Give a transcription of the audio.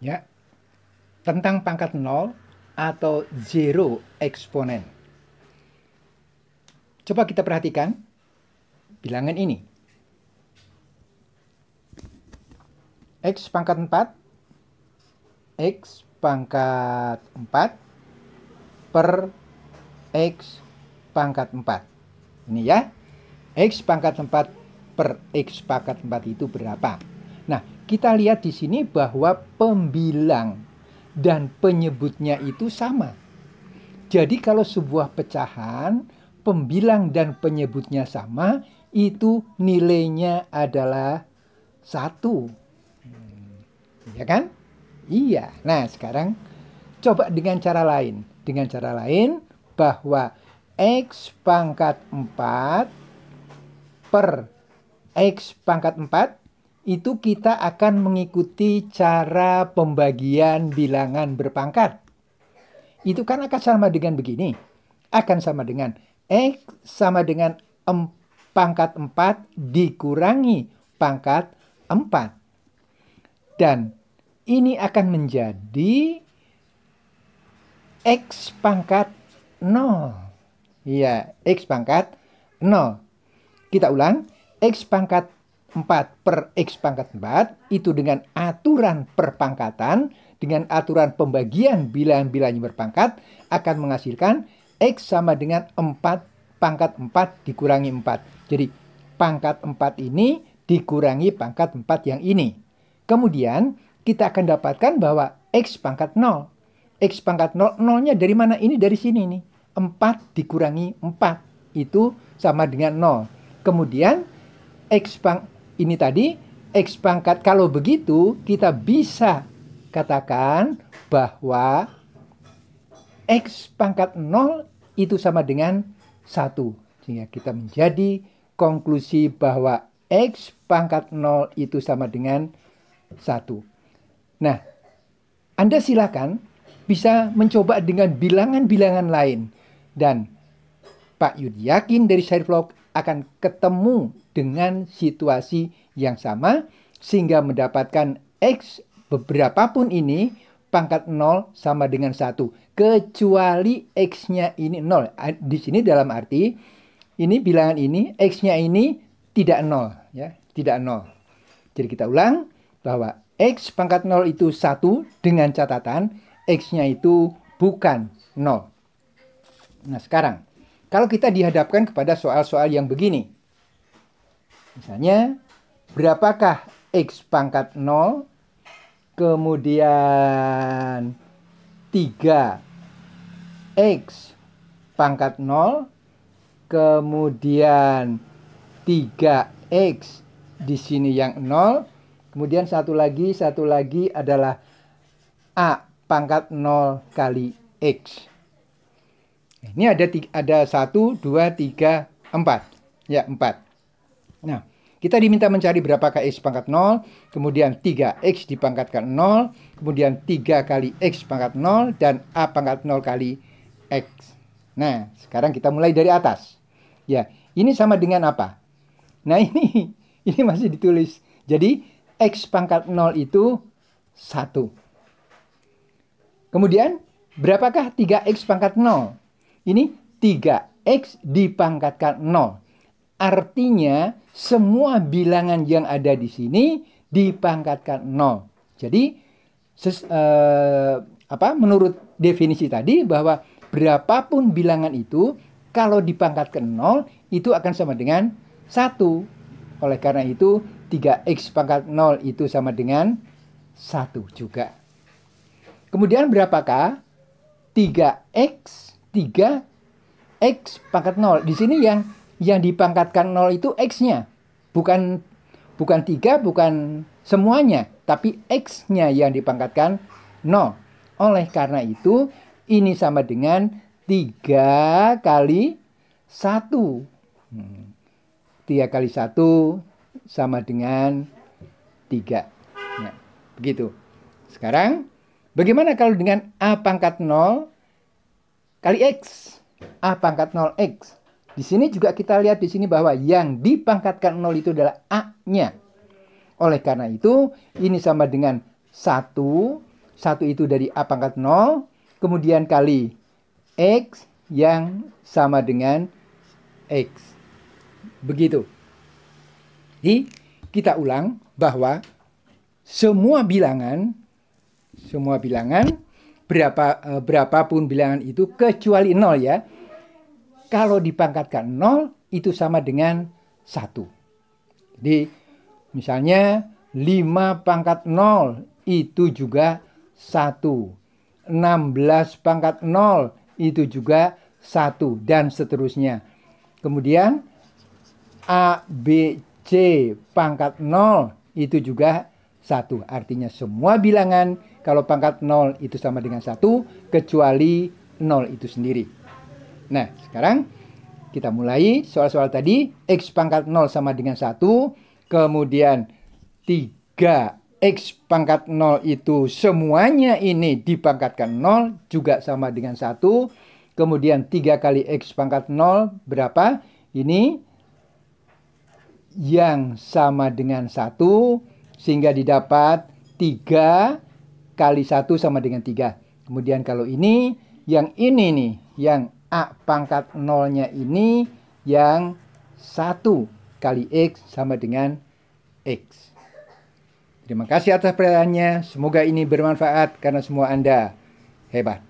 ya tentang pangkat nol atau zero eksponen. Coba kita perhatikan bilangan ini. X pangkat 4 X pangkat 4 per X pangkat 4. Ini ya. X pangkat 4 per X pangkat 4 itu berapa? Kita lihat di sini bahwa pembilang dan penyebutnya itu sama. Jadi kalau sebuah pecahan, pembilang dan penyebutnya sama, itu nilainya adalah satu. Hmm, ya kan? Iya. Nah sekarang coba dengan cara lain. Dengan cara lain bahwa X pangkat 4 per X pangkat 4 itu kita akan mengikuti cara pembagian bilangan berpangkat. Itu kan akan sama dengan begini. Akan sama dengan X sama dengan em, pangkat 4 dikurangi pangkat 4. Dan ini akan menjadi X pangkat 0. Ya, X pangkat 0. Kita ulang, X pangkat 4 per X pangkat 4 itu dengan aturan perpangkatan dengan aturan pembagian bilangan-bilangannya berpangkat akan menghasilkan X sama dengan 4 pangkat 4 dikurangi 4. Jadi pangkat 4 ini dikurangi pangkat 4 yang ini. Kemudian kita akan dapatkan bahwa X pangkat 0. X pangkat 0, 0-nya dari mana? Ini dari sini nih. 4 dikurangi 4 itu sama dengan 0. Kemudian X pang ini tadi X pangkat. Kalau begitu kita bisa katakan bahwa X pangkat 0 itu sama dengan 1. Sehingga kita menjadi konklusi bahwa X pangkat 0 itu sama dengan 1. Nah, Anda silakan bisa mencoba dengan bilangan-bilangan lain. Dan Pak Yudi yakin dari vlog akan ketemu dengan situasi yang sama sehingga mendapatkan X beberapa pun ini pangkat 0 sama dengan 1 kecuali X-nya ini 0. Di sini dalam arti ini bilangan ini X-nya ini tidak 0 ya, tidak 0. Jadi kita ulang bahwa X pangkat 0 itu 1 dengan catatan X-nya itu bukan 0. Nah, sekarang kalau kita dihadapkan kepada soal-soal yang begini. Misalnya, berapakah X pangkat 0, kemudian 3 X pangkat 0, kemudian 3X di sini yang 0, kemudian satu lagi, satu lagi adalah A pangkat 0 kali X. Nah, ini ada tiga, ada satu, dua, tiga, empat. Ya, empat. Nah, kita diminta mencari berapakah x pangkat nol kemudian tiga x dipangkatkan nol kemudian tiga kali x pangkat nol dan a pangkat nol kali x. Nah, sekarang kita mulai dari atas. Ya, ini sama dengan apa? Nah, ini ini masih ditulis. Jadi, x pangkat nol itu satu. Kemudian, berapakah tiga x pangkat nol? Ini 3X dipangkatkan 0. Artinya semua bilangan yang ada di sini dipangkatkan 0. Jadi ses, eh, apa menurut definisi tadi bahwa berapapun bilangan itu kalau dipangkatkan 0 itu akan sama dengan 1. Oleh karena itu 3x pangkat 0 itu sama dengan 1 juga. Kemudian berapakah 3x 3 X pangkat 0. Di sini yang yang dipangkatkan 0 itu X-nya. Bukan bukan 3, bukan semuanya, tapi X-nya yang dipangkatkan 0. Oleh karena itu, ini sama dengan 3 kali 1. 3 hmm. kali 1 sama dengan 3. Nah, begitu. Sekarang, bagaimana kalau dengan A pangkat 0 kali X. A pangkat 0X. Di sini juga kita lihat di sini bahwa yang dipangkatkan 0 itu adalah A-nya. Oleh karena itu, ini sama dengan 1. 1 itu dari A pangkat 0. Kemudian kali X yang sama dengan X. Begitu. Jadi, kita ulang bahwa semua bilangan semua bilangan berapa e, berapapun bilangan itu kecuali nol ya. Kalau dipangkatkan nol itu sama dengan satu. Jadi misalnya 5 pangkat nol itu juga satu. 16 pangkat nol itu juga satu dan seterusnya. Kemudian A, B, C pangkat nol itu juga satu Artinya semua bilangan kalau pangkat 0 itu sama dengan 1 kecuali 0 itu sendiri. Nah, sekarang kita mulai soal-soal tadi. X pangkat 0 sama dengan 1. Kemudian 3 X pangkat 0 itu semuanya ini dipangkatkan 0 juga sama dengan 1. Kemudian 3 kali X pangkat 0 berapa? Ini yang sama dengan 1 sehingga didapat 3 kali 1 sama dengan 3. Kemudian kalau ini, yang ini nih, yang A pangkat nolnya ini, yang 1 kali X sama dengan X. Terima kasih atas perhatiannya. Semoga ini bermanfaat karena semua Anda hebat.